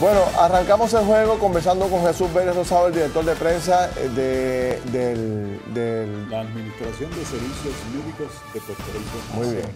Bueno, arrancamos el juego conversando con Jesús Vélez Rosado, el director de prensa eh, de, la Administración de Servicios Médicos de Puerto Rico. Muy bien.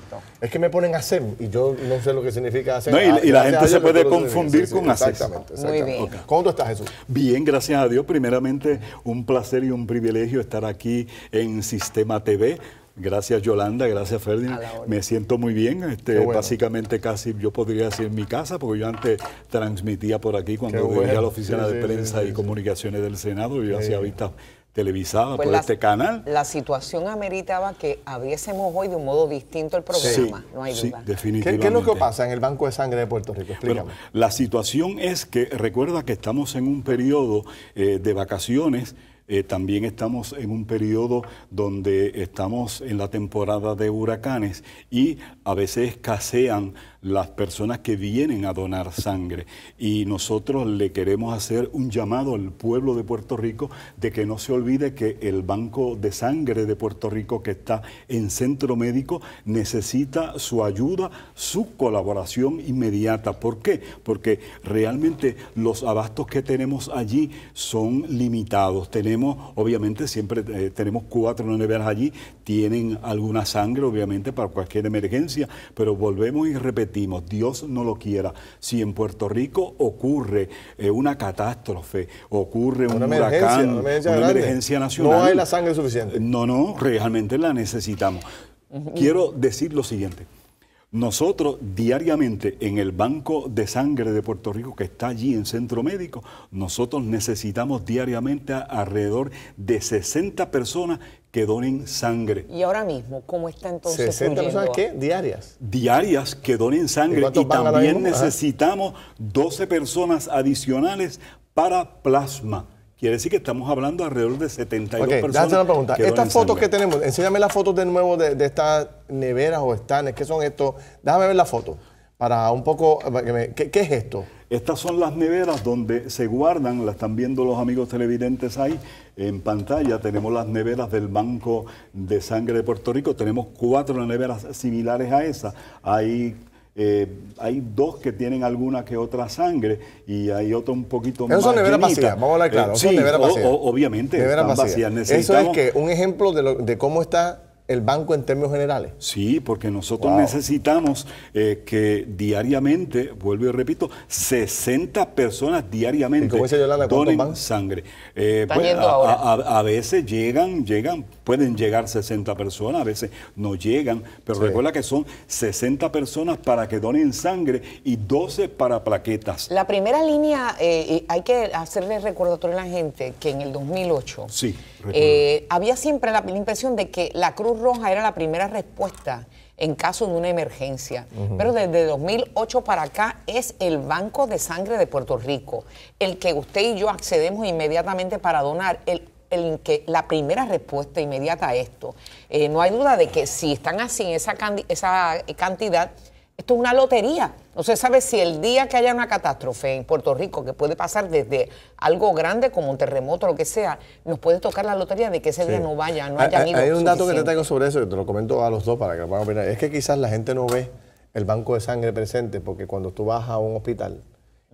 Es que me ponen hacer y yo no sé lo que significa hacer. Ah, y, la gente se puede confundir con hacer. Exactamente, Muy bien. ¿Cómo tú estás, Jesús? Bien, gracias a Dios. Primeramente, un placer y un privilegio estar aquí en Sistema TV Gracias Yolanda, gracias Ferdinand. Me siento muy bien. Este, Básicamente casi yo podría decir mi casa, porque yo antes transmitía por aquí cuando venía a la oficina de prensa y comunicaciones del Senado, yo hacía vistas televisadas pues por este canal. La situación ameritaba que abriésemos hoy de un modo distinto el programa, no hay duda. Definitivamente. ¿Qué, es lo que pasa en el Banco de Sangre de Puerto Rico? la situación es que recuerda que estamos en un periodo eh, de vacaciones eh, también estamos en un periodo donde estamos en la temporada de huracanes y a veces casean las personas que vienen a donar sangre. Y nosotros le queremos hacer un llamado al pueblo de Puerto Rico de que no se olvide que el Banco de Sangre de Puerto Rico que está en Centro Médico necesita su ayuda, su colaboración inmediata. ¿Por qué? Porque realmente los abastos que tenemos allí son limitados. Tenemos, obviamente, siempre eh, tenemos cuatro neveras allí, tienen alguna sangre, obviamente, para cualquier emergencia, pero volvemos y repetimos Dios no lo quiera, si en Puerto Rico ocurre eh, una catástrofe, ocurre una un huracán, una emergencia, nacional. No hay la sangre suficiente. No, no, realmente la necesitamos. Quiero decir lo siguiente. Nosotros diariamente en el Banco de Sangre de Puerto Rico, que está allí en Centro Médico, nosotros necesitamos diariamente alrededor de 60 personas que donen sangre. ¿Y ahora mismo cómo está entonces? 60 personas qué? Diarias. Diarias que donen sangre. Y, también necesitamos 12 personas adicionales para plasma. Quiere decir que estamos hablando alrededor de 72 okay, personas. una pregunta. Estas fotos que tenemos, enséñame las fotos de nuevo de, estas neveras o estanes. ¿Qué son estos? Déjame ver la foto para un poco. ¿Qué es esto? Estas son las neveras donde se guardan, las están viendo los amigos televidentes ahí en pantalla. Tenemos las neveras del Banco de Sangre de Puerto Rico. Tenemos cuatro neveras similares a esas. Hay eh, hay dos que tienen alguna que otra sangre y hay otro un poquito más. son neveras vacías, vamos a hablar claro. Eh, sí, obviamente, Vacías. Eso es que un ejemplo de, de cómo está el banco en términos generales. Sí, porque nosotros necesitamos eh, que diariamente, vuelvo y repito, 60 personas diariamente donen sangre. Eh, pues, a, veces llegan, llegan Pueden llegar 60 personas, a veces no llegan, pero recuerda que son 60 personas para que donen sangre y 12 para plaquetas. La primera línea, eh, hay que hacerle recordatorio a la gente que en el 2008 eh, había siempre la, impresión de que la Cruz Roja era la primera respuesta en caso de una emergencia. Pero desde 2008 para acá es el Banco de Sangre de Puerto Rico, el que usted y yo accedemos inmediatamente para donar. El que la primera respuesta inmediata a esto. Eh, no hay duda de que si están así en esa, eh, cantidad, esto es una lotería. No se sabe si el día que haya una catástrofe en Puerto Rico, que puede pasar desde algo grande como un terremoto o lo que sea, nos puede tocar la lotería de que ese día no vaya, no haya ido. Hay, hay un dato que te tengo sobre eso, que te lo comento a los dos para que lo puedan opinar. Es que quizás la gente no ve el banco de sangre presente, porque cuando tú vas a un hospital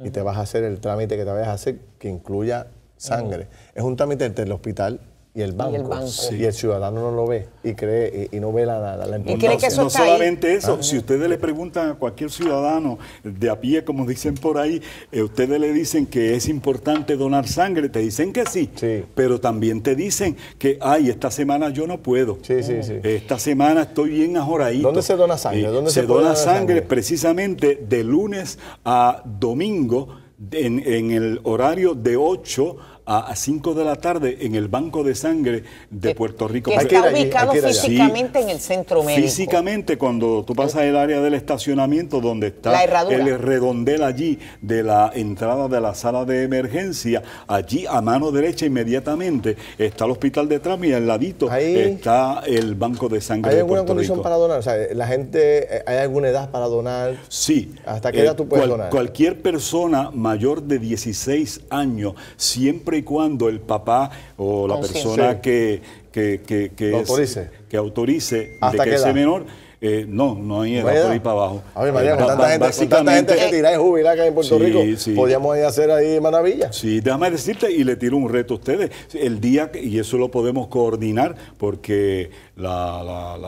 y te vas a hacer el trámite que te vas a hacer, que incluya sangre. Oh. Es un trámite entre el hospital y el banco. Y el, ciudadano no lo ve y cree y, no ve la, la, que eso no solamente eso, ah. si ustedes le preguntan a cualquier ciudadano de a pie, como dicen por ahí, eh, ustedes le dicen que es importante donar sangre, te dicen que sí, pero también te dicen que, ay, esta semana yo no puedo. Sí, sí, sí. Esta semana estoy bien y ¿Dónde se dona sangre? Eh, ¿Dónde se, dona sangre, precisamente de lunes a domingo en, en el horario de 8 a 5 de la tarde en el Banco de Sangre de Puerto Rico. Que está ubicado físicamente en el centro médico. Físicamente, cuando tú pasas el área del estacionamiento donde está el redondel allí de la entrada de la sala de emergencia, allí a mano derecha inmediatamente está el hospital de tramo y al ladito está el Banco de Sangre de Puerto Rico. ¿Hay alguna condición para donar? la gente, eh, ¿hay alguna edad para donar? Sí. ¿Hasta qué edad tú eh, puedes donar? Cualquier persona mayor de 16 años siempre y cuando el papá o la persona que, que, que, que, autorice. que de que ese menor eh, no, no hay edad ahí para abajo. A ver, María, eh, con, tanta gente, tanta que tiráis jubilada que en Puerto Rico, podríamos hacer ahí maravillas. Sí, déjame decirte, y le tiro un reto a ustedes, el día, y eso lo podemos coordinar, porque la,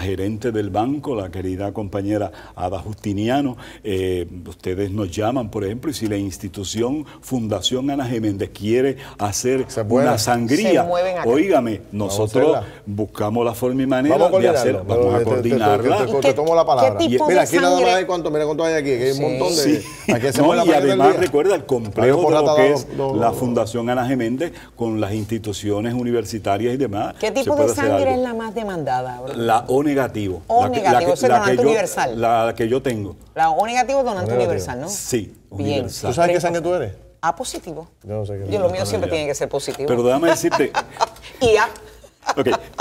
gerente del banco, la querida compañera Ada Justiniano, eh, ustedes nos llaman, por ejemplo, y si la institución Fundación Ana Geméndez quiere hacer una sangría, oígame, nosotros buscamos la forma y manera de hacer, vamos a coordinar te, tomo la palabra. mira, aquí nada más hay cuánto, mira cuánto hay aquí, que hay un montón de. Aquí se la además recuerda el complejo de lo que es la Fundación Ana Geméndez con las instituciones universitarias y demás. ¿Qué tipo de sangre es la más demandada? Ahora? La O negativo. O la que, negativo, es donante universal. La que yo tengo. La O negativo donante universal, ¿no? Sí, ¿Tú sabes qué sangre tú eres? A positivo. Yo, no sé qué yo lo mío siempre tiene que ser positivo. Pero déjame decirte. y A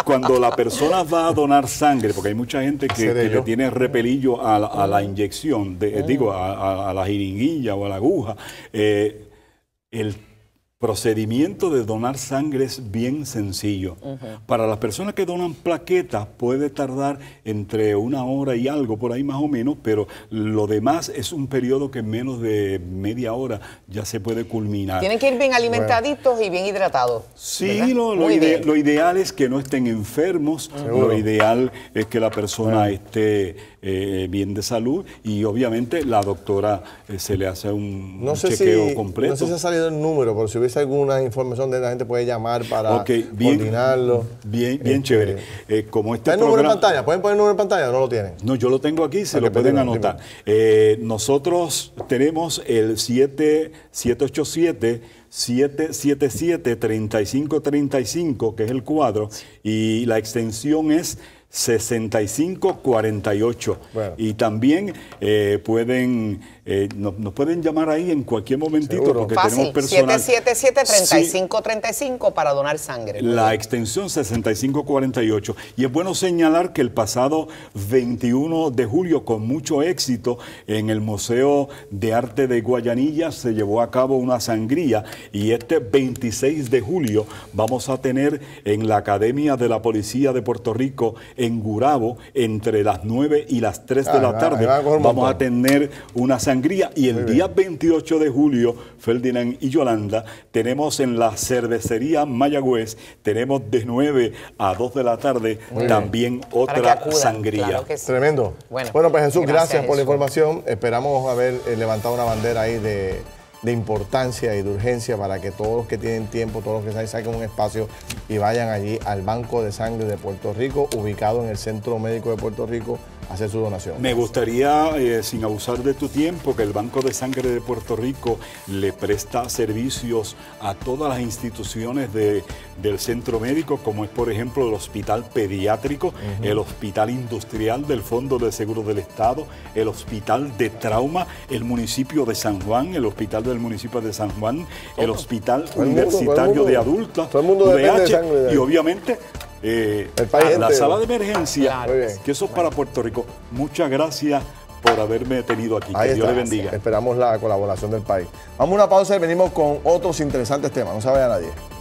cuando la persona va a donar sangre, porque hay mucha gente que, tiene repelillo a la, inyección, eh, digo, ah. a, la jeringuilla o a la aguja, eh, el procedimiento de donar sangre es bien sencillo. Para las personas que donan plaquetas puede tardar entre una hora y algo, por ahí más o menos, pero lo demás es un periodo que en menos de media hora ya se puede culminar. Tienen que ir bien alimentaditos y bien hidratados. Sí, lo, ideal es que no estén enfermos, lo ideal es que la persona esté eh, bien de salud y obviamente la doctora eh, se le hace un, chequeo completo. No sé si ha salido el número, por si hubiese alguna información de la gente puede llamar para coordinarlo. Bien, bien este, chévere. Eh, como este ¿Está el número en pantalla? ¿Pueden poner el número en pantalla o no lo tienen? No, yo lo tengo aquí, se lo pues pueden anotar. Eh, nosotros tenemos el 7787 777-3535, que es el cuadro, y la extensión es 6548. Y también eh, pueden eh, nos, pueden llamar ahí en cualquier momentito porque Fácil. tenemos personal. 777-3535 para donar sangre. La extensión 6548. Y es bueno señalar que el pasado 21 de julio, con mucho éxito, en el Museo de Arte de Guayanilla se llevó a cabo una sangría y este 26 de julio vamos a tener en la Academia de la Policía de Puerto Rico en Gurabo entre las 9 y las 3 de ah, la tarde. vamos a pues. tener una sangría y el día 28 de julio, Ferdinand y Yolanda, tenemos en la cervecería Mayagüez, tenemos de 9 a 2 de la tarde también otra sangría. Tremendo. Bueno, pues Jesús, gracias, por la información. Esperamos haber eh, levantado una bandera ahí de de importancia y de urgencia para que todos los que tienen tiempo, todos los que saquen un espacio y vayan allí al Banco de Sangre de Puerto Rico, ubicado en el Centro Médico de Puerto Rico, hacer su donación. Me gustaría, eh, sin abusar de tu tiempo, que el Banco de Sangre de Puerto Rico le presta servicios a todas las instituciones del centro médico, como es por ejemplo el hospital pediátrico, el hospital industrial del Fondo de Seguro del Estado, el hospital de trauma, el municipio de San Juan, el hospital del municipio de San Juan, el oh. hospital universitario de adultos, y obviamente eh, ah, la sala de emergencia, ah, que eso es para Puerto Rico. Muchas gracias por haberme tenido aquí. Dios le bendiga. Esperamos la colaboración del país. Vamos a una pausa y venimos con otros interesantes temas. No se vaya nadie.